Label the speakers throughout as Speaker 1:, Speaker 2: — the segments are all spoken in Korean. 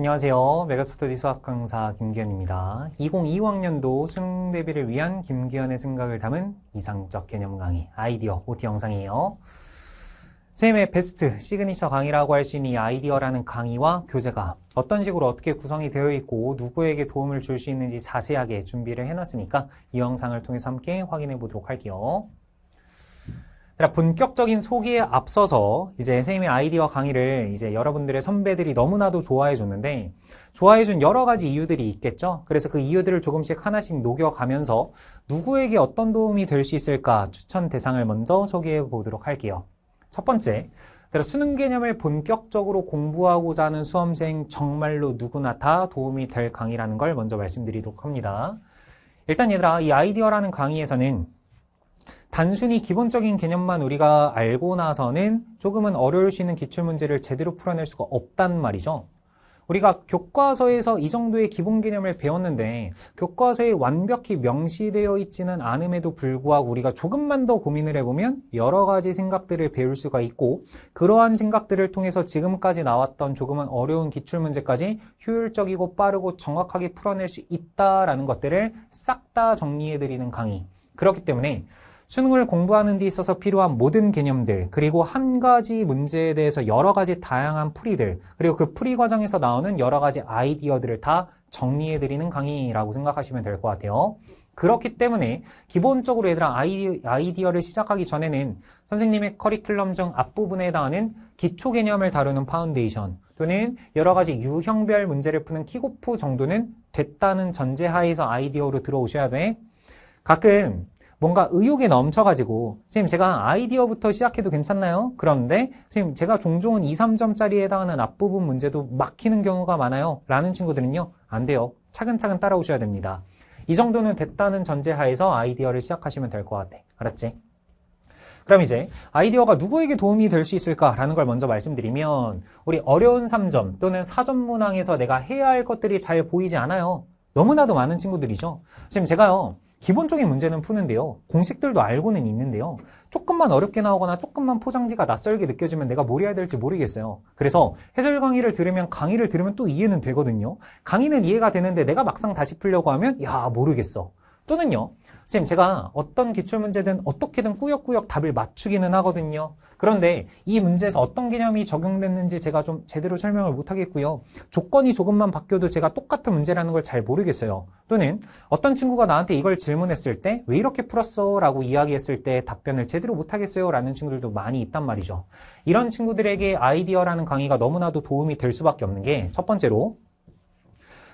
Speaker 1: 안녕하세요. 메가스터디 수학 강사 김기현입니다. 2025학년도 수능 대비를 위한 김기현의 생각을 담은 이상적 개념 강의 아이디어 OT 영상이에요. 쌤의 베스트 시그니처 강의라고 할 수 있는 이 아이디어라는 강의와 교재가 어떤 식으로 어떻게 구성이 되어 있고 누구에게 도움을 줄 수 있는지 자세하게 준비를 해놨으니까 이 영상을 통해서 함께 확인해 보도록 할게요. 자, 본격적인 소개에 앞서서 이제 선생님의 아이디와 강의를 이제 여러분들의 선배들이 너무나도 좋아해 줬는데 좋아해 준 여러 가지 이유들이 있겠죠. 그래서 그 이유들을 조금씩 하나씩 녹여가면서 누구에게 어떤 도움이 될 수 있을까 추천 대상을 먼저 소개해 보도록 할게요. 첫 번째, 그래서 수능 개념을 본격적으로 공부하고자 하는 수험생 정말로 누구나 다 도움이 될 강의라는 걸 먼저 말씀드리도록 합니다. 일단 얘들아, 이 아이디어라는 강의에서는 단순히 기본적인 개념만 우리가 알고 나서는 조금은 어려울 수 있는 기출문제를 제대로 풀어낼 수가 없단 말이죠. 우리가 교과서에서 이 정도의 기본 개념을 배웠는데 교과서에 완벽히 명시되어 있지는 않음에도 불구하고 우리가 조금만 더 고민을 해보면 여러 가지 생각들을 배울 수가 있고 그러한 생각들을 통해서 지금까지 나왔던 조금은 어려운 기출문제까지 효율적이고 빠르고 정확하게 풀어낼 수 있다라는 것들을 싹 다 정리해드리는 강의 그렇기 때문에 수능을 공부하는 데 있어서 필요한 모든 개념들, 그리고 한 가지 문제에 대해서 여러 가지 다양한 풀이들, 그리고 그 풀이 과정에서 나오는 여러 가지 아이디어들을 다 정리해드리는 강의라고 생각하시면 될 것 같아요. 그렇기 때문에 기본적으로 얘들아 아이디어, 를 시작하기 전에는 선생님의 커리큘럼 중 앞부분에 해당하는 기초 개념을 다루는 파운데이션 또는 여러 가지 유형별 문제를 푸는 킥오프 정도는 됐다는 전제하에서 아이디어로 들어오셔야 돼. 가끔 뭔가 의욕에 넘쳐가지고 선생님 제가 아이디어부터 시작해도 괜찮나요? 그런데 선생님 제가 종종은 2, 3점짜리에 해당하는 앞부분 문제도 막히는 경우가 많아요. 라는 친구들은요. 안 돼요. 차근차근 따라오셔야 됩니다. 이 정도는 됐다는 전제하에서 아이디어를 시작하시면 될 것 같아. 알았지? 그럼 이제 아이디어가 누구에게 도움이 될 수 있을까라는 걸 먼저 말씀드리면 우리 어려운 3점 또는 4점 문항에서 내가 해야 할 것들이 잘 보이지 않아요. 너무나도 많은 친구들이죠. 선생님 제가요. 기본적인 문제는 푸는데요. 공식들도 알고는 있는데요. 조금만 어렵게 나오거나 조금만 포장지가 낯설게 느껴지면 내가 뭘 해야 될지 모르겠어요. 그래서 해설 강의를 들으면 강의를 들으면 또 이해는 되거든요. 강의는 이해가 되는데 내가 막상 다시 풀려고 하면 야 모르겠어. 또는요. 선생님 제가 어떤 기출문제든 어떻게든 꾸역꾸역 답을 맞추기는 하거든요. 그런데 이 문제에서 어떤 개념이 적용됐는지 제가 좀 제대로 설명을 못하겠고요. 조건이 조금만 바뀌어도 제가 똑같은 문제라는 걸 잘 모르겠어요. 또는 어떤 친구가 나한테 이걸 질문했을 때 왜 이렇게 풀었어? 라고 이야기했을 때 답변을 제대로 못하겠어요? 라는 친구들도 많이 있단 말이죠. 이런 친구들에게 아이디어라는 강의가 너무나도 도움이 될 수밖에 없는 게 첫 번째로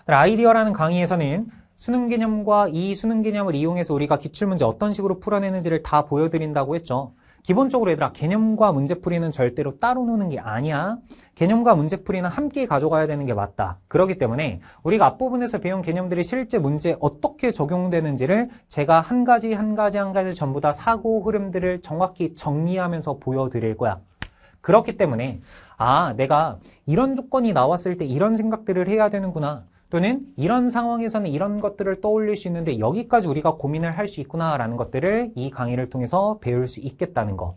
Speaker 1: 아이디어라는 강의에서는 수능 개념과 이 수능 개념을 이용해서 우리가 기출문제 어떤 식으로 풀어내는지를 다 보여드린다고 했죠. 기본적으로 얘들아 개념과 문제풀이는 절대로 따로 노는 게 아니야. 개념과 문제풀이는 함께 가져가야 되는 게 맞다. 그렇기 때문에 우리가 앞부분에서 배운 개념들이 실제 문제에 어떻게 적용되는지를 제가 한 가지 한 가지 한 가지 전부 다 사고 흐름들을 정확히 정리하면서 보여드릴 거야. 그렇기 때문에 아 내가 이런 조건이 나왔을 때 이런 생각들을 해야 되는구나. 또는 이런 상황에서는 이런 것들을 떠올릴 수 있는데 여기까지 우리가 고민을 할 수 있구나라는 것들을 이 강의를 통해서 배울 수 있겠다는 것.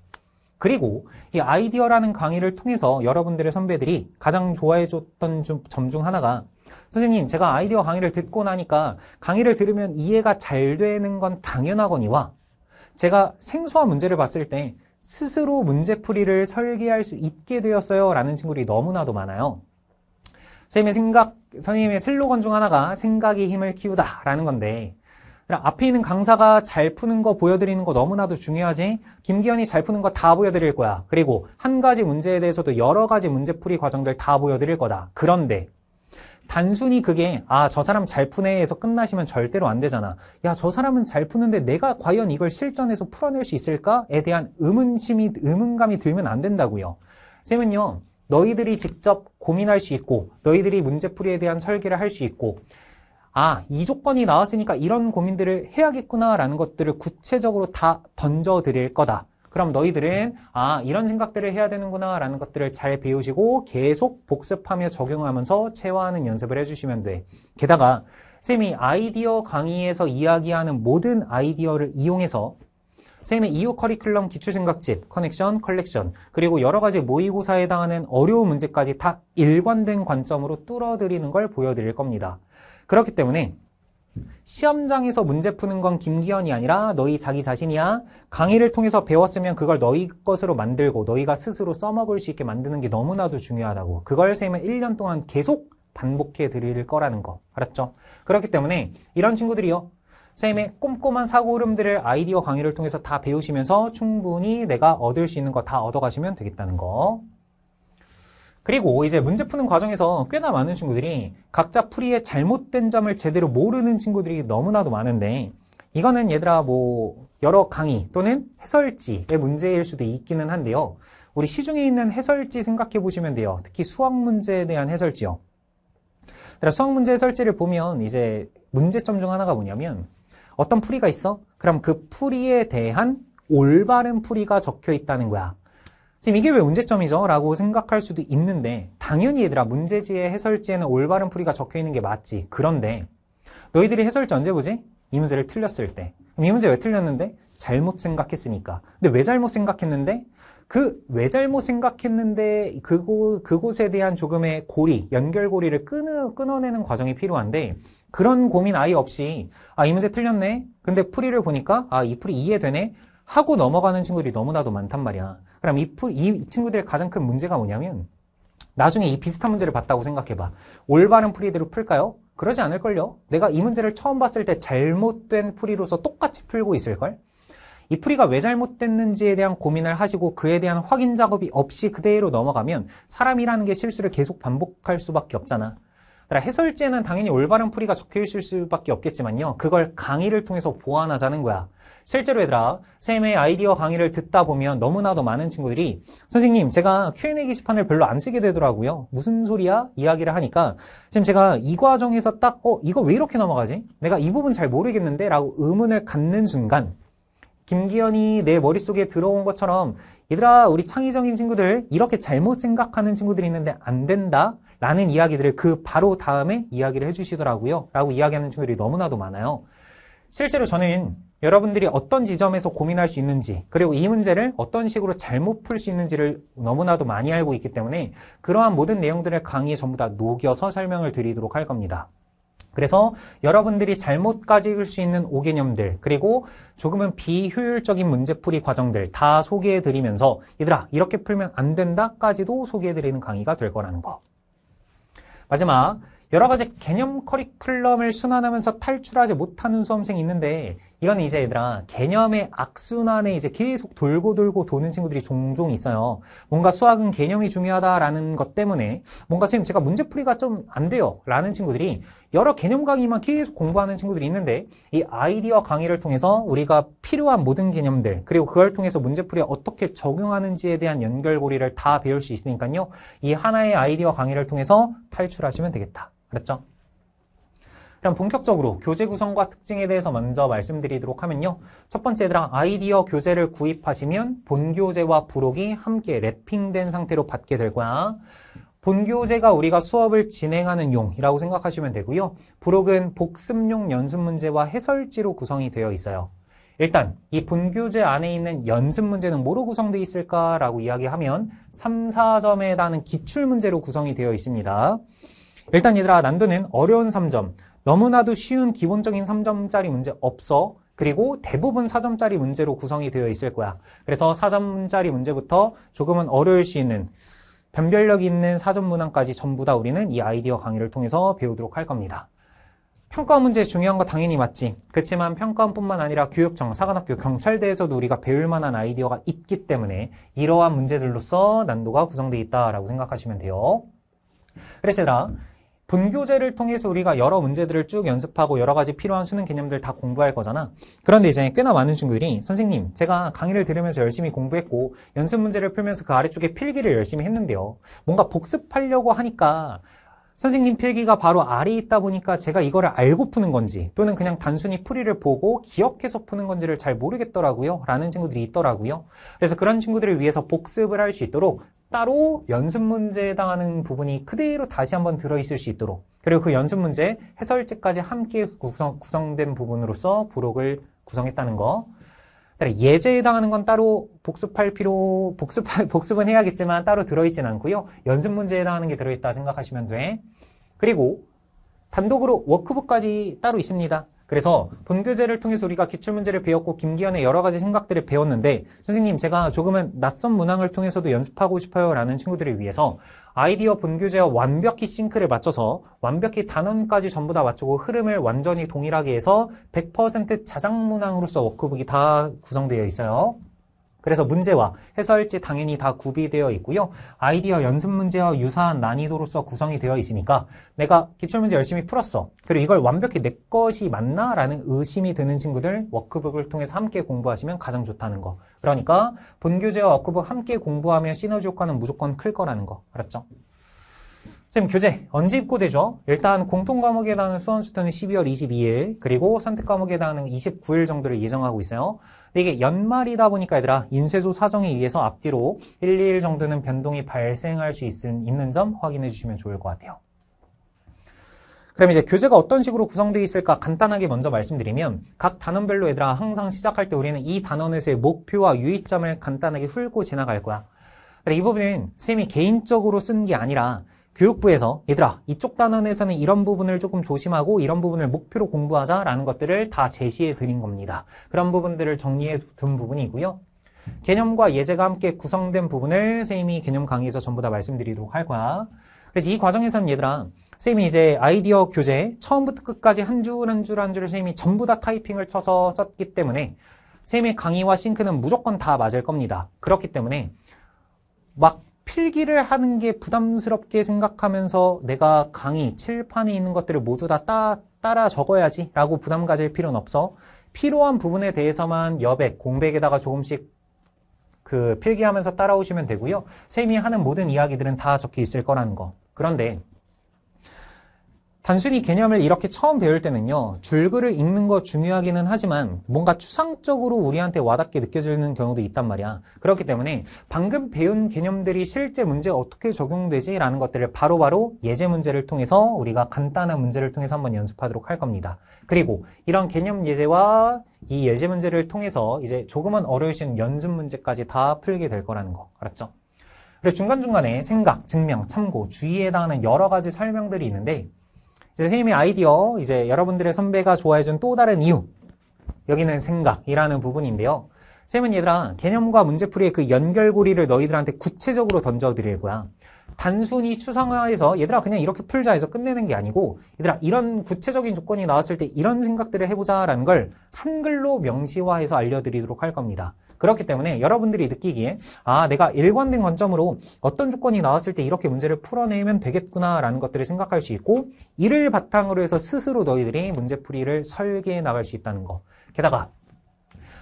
Speaker 1: 그리고 이 아이디어라는 강의를 통해서 여러분들의 선배들이 가장 좋아해줬던 점 중 하나가 선생님 제가 아이디어 강의를 듣고 나니까 강의를 들으면 이해가 잘 되는 건 당연하거니와 제가 생소한 문제를 봤을 때 스스로 문제풀이를 설계할 수 있게 되었어요 라는 친구들이 너무나도 많아요. 선생님의 생각, 선생님의 슬로건 중 하나가 생각이 힘을 키우다라는 건데 앞에 있는 강사가 잘 푸는 거 보여드리는 거 너무나도 중요하지 김기현이 잘 푸는 거 다 보여드릴 거야 그리고 한 가지 문제에 대해서도 여러 가지 문제풀이 과정들 다 보여드릴 거다 그런데 단순히 그게 아저 사람 잘 푸네 해서 끝나시면 절대로 안 되잖아 야저 사람은 잘 푸는데 내가 과연 이걸 실전에서 풀어낼 수 있을까에 대한 의문심이 의문감이 들면 안 된다고요 쌤은요 너희들이 직접 고민할 수 있고 너희들이 문제풀이에 대한 설계를 할 수 있고 아, 이 조건이 나왔으니까 이런 고민들을 해야겠구나라는 것들을 구체적으로 다 던져드릴 거다. 그럼 너희들은 아, 이런 생각들을 해야 되는구나라는 것들을 잘 배우시고 계속 복습하며 적용하면서 체화하는 연습을 해주시면 돼. 게다가 쌤이 아이디어 강의에서 이야기하는 모든 아이디어를 이용해서 선생님의 이후 커리큘럼 기출생각집, 커넥션, 컬렉션 그리고 여러 가지 모의고사에 해당하는 어려운 문제까지 다 일관된 관점으로 뚫어드리는 걸 보여드릴 겁니다. 그렇기 때문에 시험장에서 문제 푸는 건 김기현이 아니라 너희 자기 자신이야. 강의를 통해서 배웠으면 그걸 너희 것으로 만들고 너희가 스스로 써먹을 수 있게 만드는 게 너무나도 중요하다고. 그걸 쌤은 1년 동안 계속 반복해 드릴 거라는 거. 알았죠? 그렇기 때문에 이런 친구들이요. 선생님의 꼼꼼한 사고 흐름들을 아이디어 강의를 통해서 다 배우시면서 충분히 내가 얻을 수 있는 거 다 얻어가시면 되겠다는 거. 그리고 이제 문제 푸는 과정에서 꽤나 많은 친구들이 각자 풀이의 잘못된 점을 제대로 모르는 친구들이 너무나도 많은데 이거는 얘들아 뭐 여러 강의 또는 해설지의 문제일 수도 있기는 한데요. 우리 시중에 있는 해설지 생각해 보시면 돼요. 특히 수학 문제에 대한 해설지요. 수학 문제 해설지를 보면 이제 문제점 중 하나가 뭐냐면 어떤 풀이가 있어? 그럼 그 풀이에 대한 올바른 풀이가 적혀 있다는 거야. 지금 이게 왜 문제점이죠? 라고 생각할 수도 있는데 당연히 얘들아 문제지의 해설지에는 올바른 풀이가 적혀 있는 게 맞지. 그런데 너희들이 해설지 언제 보지? 이 문제를 틀렸을 때. 이 문제 왜 틀렸는데? 잘못 생각했으니까. 근데 왜 잘못 생각했는데? 그 왜 잘못 생각했는데 그곳, 그곳에 대한 조금의 고리, 연결고리를 끊어, 끊어내는 과정이 필요한데 그런 고민 아예 없이 아 이 문제 틀렸네 근데 풀이를 보니까 아 이 풀이 이해되네 하고 넘어가는 친구들이 너무나도 많단 말이야 그럼 이, 풀, 이 친구들의 가장 큰 문제가 뭐냐면 나중에 이 비슷한 문제를 봤다고 생각해봐 올바른 풀이대로 풀까요? 그러지 않을걸요 내가 이 문제를 처음 봤을 때 잘못된 풀이로서 똑같이 풀고 있을걸 이 풀이가 왜 잘못됐는지에 대한 고민을 하시고 그에 대한 확인 작업이 없이 그대로 넘어가면 사람이라는 게 실수를 계속 반복할 수밖에 없잖아. 해설지에는 당연히 올바른 풀이가 적혀 있을 수밖에 없겠지만요. 그걸 강의를 통해서 보완하자는 거야. 실제로 얘들아, 쌤의 아이디어 강의를 듣다 보면 너무나도 많은 친구들이 선생님, 제가 Q&A 게시판을 별로 안 쓰게 되더라고요. 무슨 소리야? 이야기를 하니까 지금 제가 이 과정에서 딱 어, 이거 왜 이렇게 넘어가지? 내가 이 부분 잘 모르겠는데? 라고 의문을 갖는 순간 김기현이 내 머릿속에 들어온 것처럼 얘들아, 우리 창의적인 친구들 이렇게 잘못 생각하는 친구들이 있는데 안 된다? 라는 이야기들을 그 바로 다음에 이야기를 해주시더라고요. 라고 이야기하는 친구들이 너무나도 많아요. 실제로 저는 여러분들이 어떤 지점에서 고민할 수 있는지, 그리고 이 문제를 어떤 식으로 잘못 풀 수 있는지를 너무나도 많이 알고 있기 때문에 그러한 모든 내용들의 강의에 전부 다 녹여서 설명을 드리도록 할 겁니다. 그래서 여러분들이 잘못 가질 수 있는 오개념들 그리고 조금은 비효율적인 문제풀이 과정들 다 소개해드리면서 얘들아 이렇게 풀면 안 된다까지도 소개해드리는 강의가 될 거라는 거. 마지막 여러 가지 개념 커리큘럼을 순환하면서 탈출하지 못하는 수험생이 있는데 이건 이제 얘들아 개념의 악순환에 이제 계속 돌고 돌고 도는 친구들이 종종 있어요. 뭔가 수학은 개념이 중요하다라는 것 때문에 뭔가 지금 제가 문제풀이가 좀 안 돼요 라는 친구들이 여러 개념 강의만 계속 공부하는 친구들이 있는데 이 아이디어 강의를 통해서 우리가 필요한 모든 개념들 그리고 그걸 통해서 문제풀이에 어떻게 적용하는지에 대한 연결고리를 다 배울 수 있으니까요. 이 하나의 아이디어 강의를 통해서 탈출하시면 되겠다. 알았죠? 그럼 본격적으로 교재 구성과 특징에 대해서 먼저 말씀드리도록 하면요. 첫 번째 얘들아 아이디어 교재를 구입하시면 본 교재와 부록이 함께 랩핑된 상태로 받게 될 거야. 본교재가 우리가 수업을 진행하는 용이라고 생각하시면 되고요. 부록은 복습용 연습 문제와 해설지로 구성이 되어 있어요. 일단 이 본교재 안에 있는 연습 문제는 뭐로 구성되어 있을까라고 이야기하면 3, 4점에 해당하는 기출 문제로 구성이 되어 있습니다. 일단 얘들아 난도는 어려운 3점, 너무나도 쉬운 기본적인 3점짜리 문제 없어. 그리고 대부분 4점짜리 문제로 구성이 되어 있을 거야. 그래서 4점짜리 문제부터 조금은 어려울 수 있는 변별력 있는 사전 문항까지 전부 다 우리는 이 아이디어 강의를 통해서 배우도록 할 겁니다. 평가 문제 중요한 거 당연히 맞지. 그렇지만 평가뿐만 원 아니라 교육청, 사관학교, 경찰대에서도 우리가 배울 만한 아이디어가 있기 때문에 이러한 문제들로서 난도가 구성되어 있다라고 생각하시면 돼요. 그래서 얘들 분교제를 통해서 우리가 여러 문제들을 쭉 연습하고 여러 가지 필요한 수능 개념들 다 공부할 거잖아. 그런데 이제 꽤나 많은 친구들이 선생님, 제가 강의를 들으면서 열심히 공부했고 연습 문제를 풀면서 그 아래쪽에 필기를 열심히 했는데요. 뭔가 복습하려고 하니까 선생님 필기가 바로 아래 있다 보니까 제가 이거를 알고 푸는 건지 또는 그냥 단순히 풀이를 보고 기억해서 푸는 건지를 잘 모르겠더라고요 라는 친구들이 있더라고요 그래서 그런 친구들을 위해서 복습을 할 수 있도록 따로 연습 문제에 해당하는 부분이 그대로 다시 한번 들어있을 수 있도록 그리고 그 연습 문제 해설지까지 함께 구성, 구성된 부분으로서 부록을 구성했다는 거 예제에 해당하는 건 따로 복습할 필요, 복습, 복습은 해야겠지만 따로 들어있진 않고요. 연습 문제에 해당하는 게 들어있다 생각하시면 돼. 그리고 단독으로 워크북까지 따로 있습니다. 그래서 본교재를 통해서 우리가 기출문제를 배웠고 김기현의 여러 가지 생각들을 배웠는데 선생님 제가 조금은 낯선 문항을 통해서도 연습하고 싶어요 라는 친구들을 위해서 아이디어 본교재와 완벽히 싱크를 맞춰서 완벽히 단원까지 전부 다 맞추고 흐름을 완전히 동일하게 해서 100% 자작문항으로서 워크북이 다 구성되어 있어요. 그래서 문제와 해설지 당연히 다 구비되어 있고요. 아이디어 연습 문제와 유사한 난이도로서 구성이 되어 있으니까 내가 기출문제 열심히 풀었어. 그리고 이걸 완벽히 내 것이 맞나? 라는 의심이 드는 친구들 워크북을 통해서 함께 공부하시면 가장 좋다는 거. 그러니까 본교재와 워크북 함께 공부하면 시너지 효과는 무조건 클 거라는 거. 알았죠? 쌤 교재 언제 입고되죠? 일단 공통 과목에 해당하는 수원 수토는 12월 22일 그리고 선택 과목에 해당하는 29일 정도를 예정하고 있어요. 이게 연말이다 보니까 얘들아 인쇄소 사정에 의해서 앞뒤로 1, 2일 정도는 변동이 발생할 수 있, 있는 점 확인해 주시면 좋을 것 같아요. 그럼 이제 교재가 어떤 식으로 구성되어 있을까 간단하게 먼저 말씀드리면 각 단원별로 얘들아 항상 시작할 때 우리는 이 단원에서의 목표와 유의점을 간단하게 훑고 지나갈 거야. 이 부분은 선생님이 개인적으로 쓴 게 아니라 교육부에서 얘들아 이쪽 단원에서는 이런 부분을 조금 조심하고 이런 부분을 목표로 공부하자라는 것들을 다 제시해 드린 겁니다. 그런 부분들을 정리해 둔 부분이고요. 개념과 예제가 함께 구성된 부분을 선생님이 개념 강의에서 전부 다 말씀드리도록 할 거야. 그래서 이 과정에서는 얘들아 선생님이 이제 아이디어 교재 처음부터 끝까지 한 줄 한 줄 한 줄을 선생님이 전부 다 타이핑을 쳐서 썼기 때문에 선생님의 강의와 싱크는 무조건 다 맞을 겁니다. 그렇기 때문에 막 필기를 하는 게 부담스럽게 생각하면서 내가 강의, 칠판에 있는 것들을 모두 다 따, 따라 적어야지 라고 부담 가질 필요는 없어. 필요한 부분에 대해서만 여백, 공백에다가 조금씩 그 필기하면서 따라오시면 되고요. 쌤이 하는 모든 이야기들은 다 적혀 있을 거라는 거. 그런데 단순히 개념을 이렇게 처음 배울 때는요, 줄글을 읽는 거 중요하기는 하지만 뭔가 추상적으로 우리한테 와닿게 느껴지는 경우도 있단 말이야. 그렇기 때문에 방금 배운 개념들이 실제 문제에 어떻게 적용되지? 라는 것들을 바로바로 예제 문제를 통해서 우리가 간단한 문제를 통해서 한번 연습하도록 할 겁니다. 그리고 이런 개념 예제와 이 예제 문제를 통해서 이제 조금은 어려우신 연습 문제까지 다 풀게 될 거라는 거. 알았죠? 그리고 중간중간에 생각, 증명, 참고, 주의에 해당하는 여러 가지 설명들이 있는데 선생님의 아이디어, 이제 여러분들의 선배가 좋아해준 또 다른 이유. 여기는 생각이라는 부분인데요. 선생님은 얘들아, 개념과 문제풀이의 그 연결고리를 너희들한테 구체적으로 던져드릴 거야. 단순히 추상화해서 얘들아 그냥 이렇게 풀자 해서 끝내는 게 아니고 얘들아 이런 구체적인 조건이 나왔을 때 이런 생각들을 해보자 라는 걸 한글로 명시화해서 알려드리도록 할 겁니다. 그렇기 때문에 여러분들이 느끼기에 아 내가 일관된 관점으로 어떤 조건이 나왔을 때 이렇게 문제를 풀어내면 되겠구나 라는 것들을 생각할 수 있고 이를 바탕으로 해서 스스로 너희들이 문제풀이를 설계해 나갈 수 있다는 거 게다가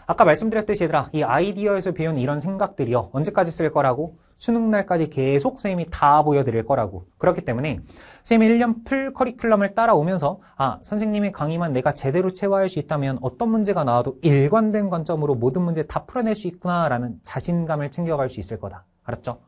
Speaker 1: 아까 말씀드렸듯이 얘들아 이 아이디어에서 배운 이런 생각들이요 언제까지 쓸 거라고 수능 날까지 계속 선생님이 다 보여드릴 거라고 그렇기 때문에 선생님이 1년 풀 커리큘럼을 따라오면서 아선생님이 강의만 내가 제대로 체화할수 있다면 어떤 문제가 나와도 일관된 관점으로 모든 문제 다 풀어낼 수 있구나 라는 자신감을 챙겨갈 수 있을 거다 알았죠?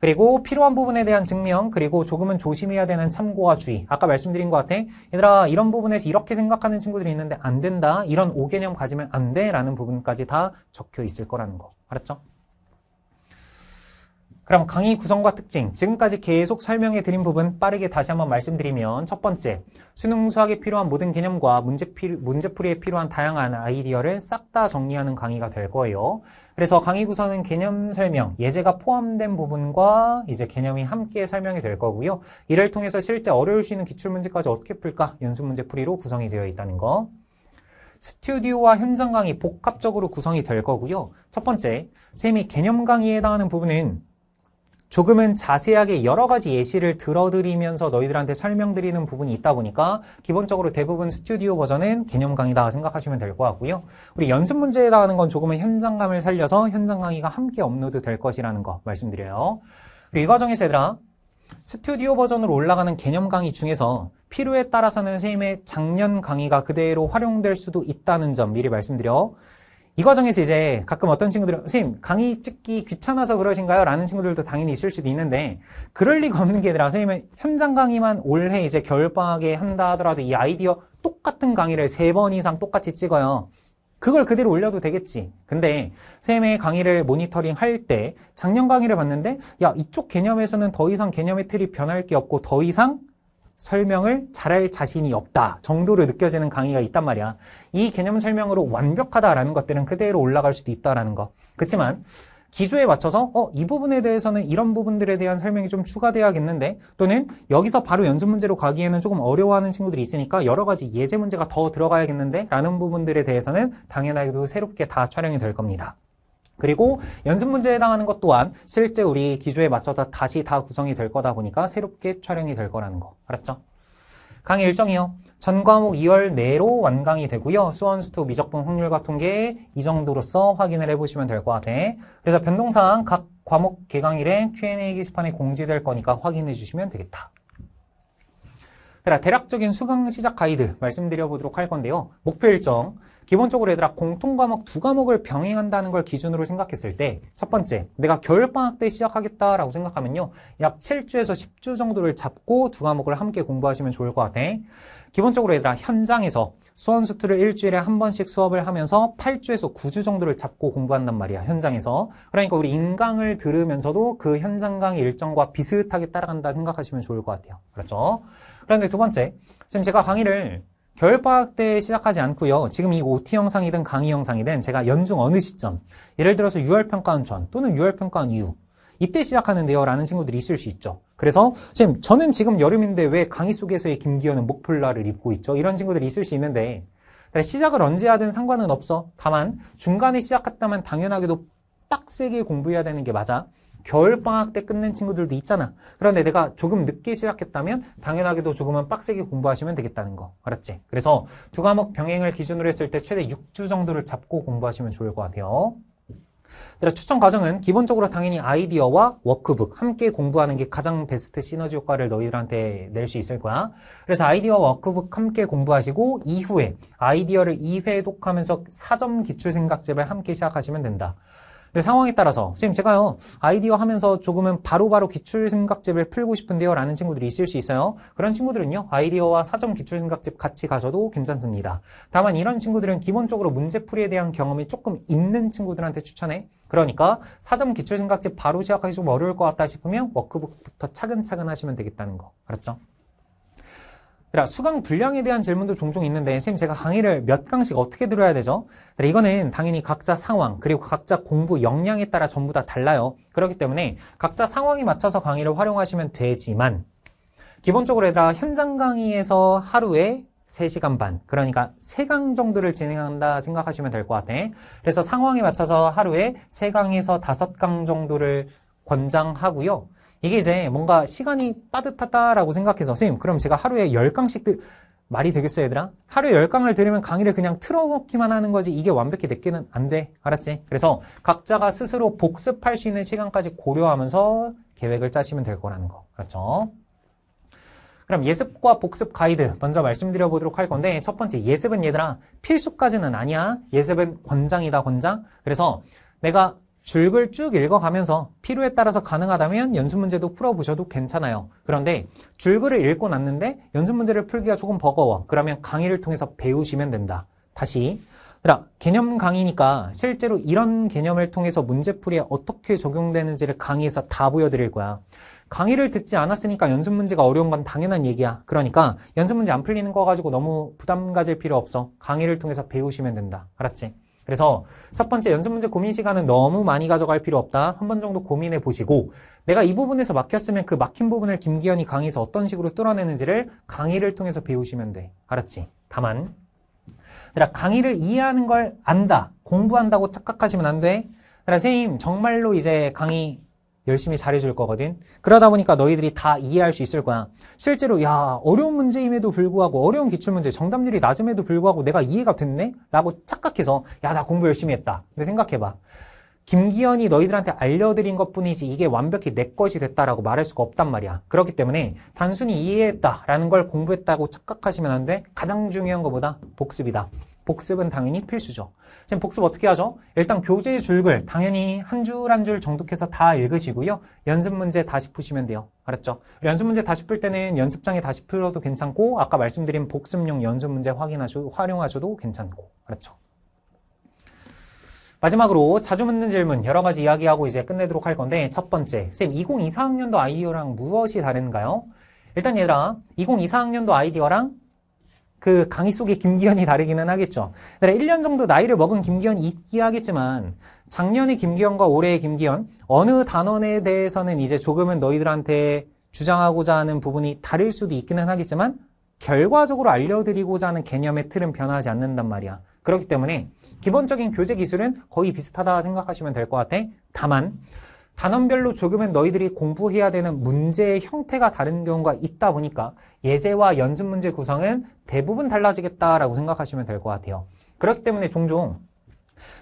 Speaker 1: 그리고 필요한 부분에 대한 증명, 그리고 조금은 조심해야 되는 참고와 주의. 아까 말씀드린 것 같아. 얘들아, 이런 부분에서 이렇게 생각하는 친구들이 있는데 안 된다. 이런 오개념 가지면 안 돼. 라는 부분까지 다 적혀 있을 거라는 거. 알았죠? 그럼 강의 구성과 특징, 지금까지 계속 설명해 드린 부분 빠르게 다시 한번 말씀드리면 첫 번째, 수능 수학에 필요한 모든 개념과 문제 필, 문제풀이에 필요한 다양한 아이디어를 싹 다 정리하는 강의가 될 거예요. 그래서 강의 구성은 개념 설명, 예제가 포함된 부분과 이제 개념이 함께 설명이 될 거고요. 이를 통해서 실제 어려울 수 있는 기출문제까지 어떻게 풀까 연습 문제풀이로 구성이 되어 있다는 거. 스튜디오와 현장 강의 복합적으로 구성이 될 거고요. 첫 번째, 쌤이 개념 강의에 해당하는 부분은 조금은 자세하게 여러 가지 예시를 들어드리면서 너희들한테 설명드리는 부분이 있다 보니까 기본적으로 대부분 스튜디오 버전은 개념 강의다 생각하시면 될 것 같고요. 우리 연습 문제에 다하는건 조금은 현장감을 살려서 현장 강의가 함께 업로드 될 것이라는 거 말씀드려요. 그리고 이 과정에서 얘들아 스튜디오 버전으로 올라가는 개념 강의 중에서 필요에 따라서는 선생님의 작년 강의가 그대로 활용될 수도 있다는 점 미리 말씀드려. 이 과정에서 이제 가끔 어떤 친구들은 선생님 강의 찍기 귀찮아서 그러신가요? 라는 친구들도 당연히 있을 수도 있는데 그럴 리가 없는 게 아니라 선생님은 현장 강의만 올해 이제 겨울방학에 한다 하더라도 이 아이디어 똑같은 강의를 세 번 이상 똑같이 찍어요. 그걸 그대로 올려도 되겠지. 근데 선생님의 강의를 모니터링 할때 작년 강의를 봤는데 야 이쪽 개념에서는 더 이상 개념의 틀이 변할 게 없고 더 이상 설명을 잘할 자신이 없다 정도로 느껴지는 강의가 있단 말이야. 이 개념 설명으로 완벽하다라는 것들은 그대로 올라갈 수도 있다라는 거. 그렇지만 기조에 맞춰서 어, 이 부분에 대해서는 이런 부분들에 대한 설명이 좀 추가돼야겠는데 또는 여기서 바로 연습 문제로 가기에는 조금 어려워하는 친구들이 있으니까 여러 가지 예제 문제가 더 들어가야겠는데 라는 부분들에 대해서는 당연하게도 새롭게 다 촬영이 될 겁니다. 그리고 연습 문제에 해당하는 것 또한 실제 우리 기조에 맞춰서 다시 다 구성이 될 거다 보니까 새롭게 촬영이 될 거라는 거 알았죠? 강의 일정이요. 전 과목 2월 내로 완강이 되고요. 수원수투 미적분 확률과 통계 이 정도로서 확인을 해보시면 될 것 같아. 그래서 변동사항 각 과목 개강일에 Q&A 게시판에 공지될 거니까 확인해 주시면 되겠다. 그래, 대략적인 수강 시작 가이드 말씀드려보도록 할 건데요. 목표 일정. 기본적으로 얘들아 공통 과목 두 과목을 병행한다는 걸 기준으로 생각했을 때 첫 번째, 내가 겨울방학 때 시작하겠다라고 생각하면요. 약 7주에서 10주 정도를 잡고 두 과목을 함께 공부하시면 좋을 것 같아. 기본적으로 얘들아 현장에서 수원 수투를 일주일에 한 번씩 수업을 하면서 8주에서 9주 정도를 잡고 공부한단 말이야, 현장에서. 그러니까 우리 인강을 들으면서도 그 현장 강의 일정과 비슷하게 따라간다 생각하시면 좋을 것 같아요. 그렇죠? 그런데 두 번째, 지금 제가 강의를 겨울 방학 때 시작하지 않고요. 지금 이 OT 영상이든 강의 영상이든 제가 연중 어느 시점, 예를 들어서 6월 평가원 전 또는 6월 평가원 이후 이때 시작하는데요 라는 친구들이 있을 수 있죠. 그래서 지금 저는 지금 여름인데 왜 강의 속에서의 김기현은 목폴라를 입고 있죠? 이런 친구들이 있을 수 있는데 시작을 언제 하든 상관은 없어. 다만 중간에 시작했다면 당연하게도 빡세게 공부해야 되는 게 맞아. 겨울방학 때 끝낸 친구들도 있잖아. 그런데 내가 조금 늦게 시작했다면 당연하게도 조금은 빡세게 공부하시면 되겠다는 거. 알았지? 그래서 두 과목 병행을 기준으로 했을 때 최대 6주 정도를 잡고 공부하시면 좋을 것 같아요. 그래서 추천 과정은 기본적으로 당연히 아이디어와 워크북 함께 공부하는 게 가장 베스트 시너지 효과를 너희들한테 낼 수 있을 거야. 그래서 아이디어와 워크북 함께 공부하시고 이후에 아이디어를 2회 독하면서 사점 기출 생각집을 함께 시작하시면 된다. 근데 네, 상황에 따라서 선생님 제가요 아이디어 하면서 조금은 바로바로 기출생각집을 풀고 싶은데요 라는 친구들이 있을 수 있어요. 그런 친구들은요 아이디어와 사전 기출생각집 같이 가셔도 괜찮습니다. 다만 이런 친구들은 기본적으로 문제풀이에 대한 경험이 조금 있는 친구들한테 추천해. 그러니까 사전 기출생각집 바로 시작하기 좀 어려울 것 같다 싶으면 워크북부터 차근차근 하시면 되겠다는 거. 알았죠? 그러니까 수강 분량에 대한 질문도 종종 있는데 선생님 제가 강의를 몇 강씩 어떻게 들어야 되죠? 네, 이거는 당연히 각자 상황 그리고 각자 공부 역량에 따라 전부 다 달라요. 그렇기 때문에 각자 상황에 맞춰서 강의를 활용하시면 되지만 기본적으로 얘들아 현장 강의에서 하루에 3시간 반, 그러니까 3강 정도를 진행한다 생각하시면 될 것 같아. 그래서 상황에 맞춰서 하루에 3강에서 5강 정도를 권장하고요. 이게 이제 뭔가 시간이 빠듯하다라고 생각해서 선생님 그럼 제가 하루에 10강씩 들 말이 되겠어 요 얘들아? 하루에 10강을 들으면 강의를 그냥 틀어놓기만 하는 거지 이게 완벽히 내게는 안 돼. 알았지? 그래서 각자가 스스로 복습할 수 있는 시간까지 고려하면서 계획을 짜시면 될 거라는 거. 그렇죠? 그럼 예습과 복습 가이드 먼저 말씀드려 보도록 할 건데 첫 번째 예습은 얘들아 필수까지는 아니야 예습은 권장이다 권장 그래서 내가 줄글 쭉 읽어가면서 필요에 따라서 가능하다면 연습 문제도 풀어보셔도 괜찮아요. 그런데 줄글을 읽고 났는데 연습 문제를 풀기가 조금 버거워. 그러면 강의를 통해서 배우시면 된다. 다시 개념 강의니까 실제로 이런 개념을 통해서 문제풀이에 어떻게 적용되는지를 강의에서 다 보여드릴 거야. 강의를 듣지 않았으니까 연습 문제가 어려운 건 당연한 얘기야. 그러니까 연습 문제 안 풀리는 거 가지고 너무 부담 가질 필요 없어. 강의를 통해서 배우시면 된다. 알았지? 그래서 첫 번째 연습 문제 고민 시간은 너무 많이 가져갈 필요 없다. 한 번 정도 고민해 보시고 내가 이 부분에서 막혔으면 그 막힌 부분을 김기현이 강의에서 어떤 식으로 뚫어내는지를 강의를 통해서 배우시면 돼. 알았지? 다만 내가 강의를 이해하는 걸 안다, 공부한다고 착각하시면 안 돼. 내가 선생님 정말로 이제 강의 열심히 잘해줄 거거든. 그러다 보니까 너희들이 다 이해할 수 있을 거야. 실제로 야 어려운 문제임에도 불구하고 어려운 기출문제 정답률이 낮음에도 불구하고 내가 이해가 됐네? 라고 착각해서 야 나 공부 열심히 했다. 근데 생각해봐. 김기현이 너희들한테 알려드린 것뿐이지 이게 완벽히 내 것이 됐다라고 말할 수가 없단 말이야. 그렇기 때문에 단순히 이해했다라는 걸 공부했다고 착각하시면 안 돼. 가장 중요한 것보다 복습이다. 복습은 당연히 필수죠. 지금 복습 어떻게 하죠? 일단 교재 의 줄글 당연히 한 줄 한 줄 정독해서 다 읽으시고요. 연습 문제 다시 푸시면 돼요. 알았죠? 연습 문제 다시 풀 때는 연습장에 다시 풀어도 괜찮고 아까 말씀드린 복습용 연습 문제 확인하셔 활용하셔도 괜찮고 알았죠? 마지막으로 자주 묻는 질문 여러 가지 이야기하고 이제 끝내도록 할 건데 첫 번째, 선생님 2024학년도 아이디어랑 무엇이 다른가요? 일단 얘들아, 2024학년도 아이디어랑 그 강의 속의 김기현이 다르기는 하겠죠. 1년 그러니까 정도 나이를 먹은 김기현이 있긴 하겠지만 작년의 김기현과 올해의 김기현 어느 단원에 대해서는 이제 조금은 너희들한테 주장하고자 하는 부분이 다를 수도 있기는 하겠지만 결과적으로 알려드리고자 하는 개념의 틀은 변하지 않는단 말이야. 그렇기 때문에 기본적인 교재 기술은 거의 비슷하다 생각하시면 될 것 같아. 다만 단원별로 조금은 너희들이 공부해야 되는 문제의 형태가 다른 경우가 있다 보니까 예제와 연습 문제 구성은 대부분 달라지겠다라고 생각하시면 될 것 같아요. 그렇기 때문에 종종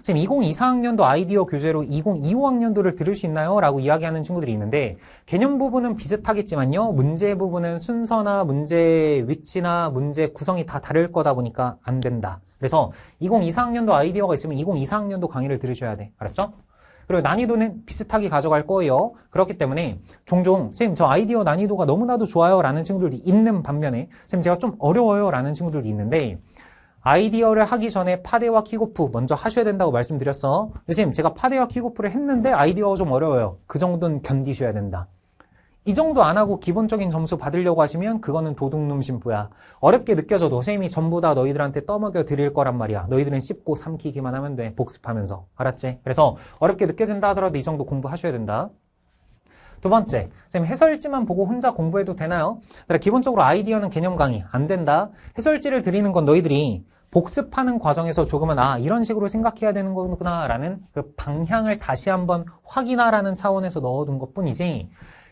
Speaker 1: 지금 2024학년도 아이디어 교재로 2025학년도를 들을 수 있나요? 라고 이야기하는 친구들이 있는데 개념 부분은 비슷하겠지만요. 문제 부분은 순서나 문제 위치나 문제 구성이 다 다를 거다 보니까 안 된다. 그래서 2024학년도 아이디어가 있으면 2024학년도 강의를 들으셔야 돼. 알았죠? 그리고 난이도는 비슷하게 가져갈 거예요. 그렇기 때문에 종종 쌤저 아이디어 난이도가 너무나도 좋아요 라는 친구들이 있는 반면에 쌤 제가 좀 어려워요 라는 친구들이 있는데 아이디어를 하기 전에 파데와 키고프 먼저 하셔야 된다고 말씀드렸어. 선생님 제가 파데와 키고프를 했는데 아이디어가 좀 어려워요. 그 정도는 견디셔야 된다. 이 정도 안 하고 기본적인 점수 받으려고 하시면 그거는 도둑놈 심부야. 어렵게 느껴져도 선생님이 전부 다 너희들한테 떠먹여 드릴 거란 말이야. 너희들은 씹고 삼키기만 하면 돼. 복습하면서. 알았지? 그래서 어렵게 느껴진다 하더라도 이 정도 공부하셔야 된다. 두 번째, 선생님 해설지만 보고 혼자 공부해도 되나요? 그러니까 기본적으로 아이디어는 개념 강의 안 된다. 해설지를 드리는 건 너희들이 복습하는 과정에서 조금은 아 이런 식으로 생각해야 되는 거구나라는 그 방향을 다시 한번 확인하라는 차원에서 넣어둔 것뿐이지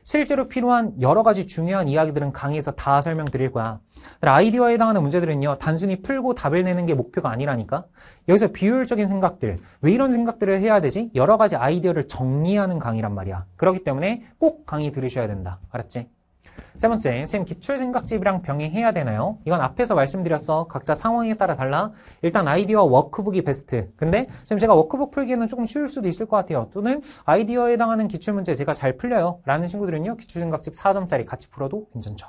Speaker 1: 실제로 필요한 여러 가지 중요한 이야기들은 강의에서 다 설명드릴 거야. 그러니까 아이디어에 해당하는 문제들은요, 단순히 풀고 답을 내는 게 목표가 아니라니까? 여기서 비효율적인 생각들, 왜 이런 생각들을 해야 되지? 여러 가지 아이디어를 정리하는 강의란 말이야. 그렇기 때문에 꼭 강의 들으셔야 된다. 알았지? 세 번째, 쌤 기출생각집이랑 병행해야 되나요? 이건 앞에서 말씀드렸어. 각자 상황에 따라 달라. 일단 아이디어 워크북이 베스트. 근데 쌤 제가 워크북 풀기에는 조금 쉬울 수도 있을 것 같아요. 또는 아이디어에 해당하는 기출문제 제가 잘 풀려요. 라는 친구들은요. 기출생각집 4점짜리 같이 풀어도 괜찮죠.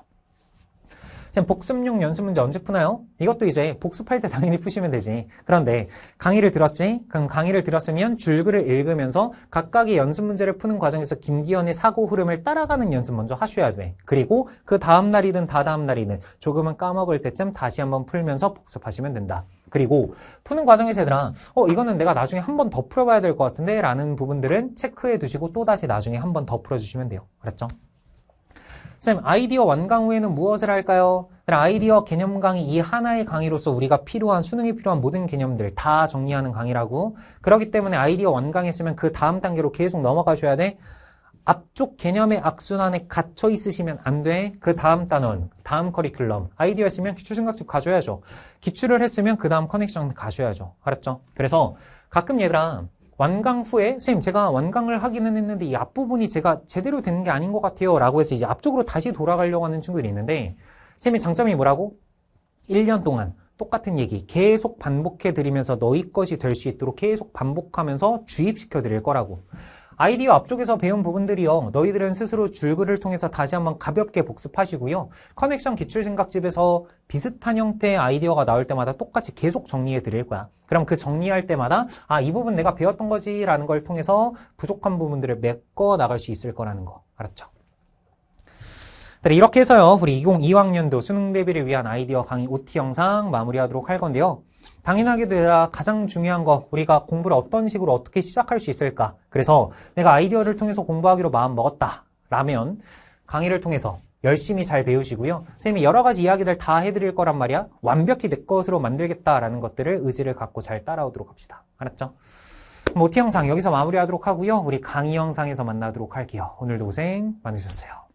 Speaker 1: 쌤 복습용 연습 문제 언제 푸나요? 이것도 이제 복습할 때 당연히 푸시면 되지. 그런데 강의를 들었지? 그럼 강의를 들었으면 줄글을 읽으면서 각각의 연습 문제를 푸는 과정에서 김기현의 사고 흐름을 따라가는 연습 먼저 하셔야 돼. 그리고 그 다음 날이든 다다음 날이든 조금은 까먹을 때쯤 다시 한번 풀면서 복습하시면 된다. 그리고 푸는 과정에서 얘들아 어 이거는 내가 나중에 한번 더 풀어봐야 될 것 같은데 라는 부분들은 체크해 두시고 또다시 나중에 한번 더 풀어주시면 돼요. 그았죠 선생님, 아이디어 완강 후에는 무엇을 할까요? 아이디어 개념 강의 이 하나의 강의로서 우리가 필요한 수능에 필요한 모든 개념들 다 정리하는 강의라고 그렇기 때문에 아이디어 완강했으면 그 다음 단계로 계속 넘어가셔야 돼 앞쪽 개념의 악순환에 갇혀 있으시면 안 돼. 그 다음 단원, 다음 커리큘럼, 아이디어 했으면 기출 생각집 가줘야죠. 기출을 했으면 그 다음 커넥션 가셔야죠. 알았죠? 그래서 가끔 얘들아 완강 후에 선생님 제가 완강을 하기는 했는데 이 앞부분이 제가 제대로 되는 게 아닌 것 같아요 라고 해서 이제 앞쪽으로 다시 돌아가려고 하는 친구들이 있는데 선생님의 장점이 뭐라고? 1년 동안 똑같은 얘기 계속 반복해 드리면서 너희 것이 될 수 있도록 계속 반복하면서 주입시켜 드릴 거라고 아이디어 앞쪽에서 배운 부분들이요. 너희들은 스스로 줄글을 통해서 다시 한번 가볍게 복습하시고요. 커넥션 기출생각집에서 비슷한 형태의 아이디어가 나올 때마다 똑같이 계속 정리해 드릴 거야. 그럼 그 정리할 때마다 아, 이 부분 내가 배웠던 거지라는 걸 통해서 부족한 부분들을 메꿔 나갈 수 있을 거라는 거. 알았죠? 네, 이렇게 해서요. 우리 2022학년도 수능 대비를 위한 아이디어 강의 OT 영상 마무리하도록 할 건데요. 당연하게 되라 가장 중요한 거 우리가 공부를 어떤 식으로 어떻게 시작할 수 있을까 그래서 내가 아이디어를 통해서 공부하기로 마음먹었다 라면 강의를 통해서 열심히 잘 배우시고요. 선생님이 여러 가지 이야기들 다 해드릴 거란 말이야. 완벽히 내 것으로 만들겠다라는 것들을 의지를 갖고 잘 따라오도록 합시다. 알았죠? 모티 영상 여기서 마무리하도록 하고요. 우리 강의 영상에서 만나도록 할게요. 오늘도 고생 많으셨어요.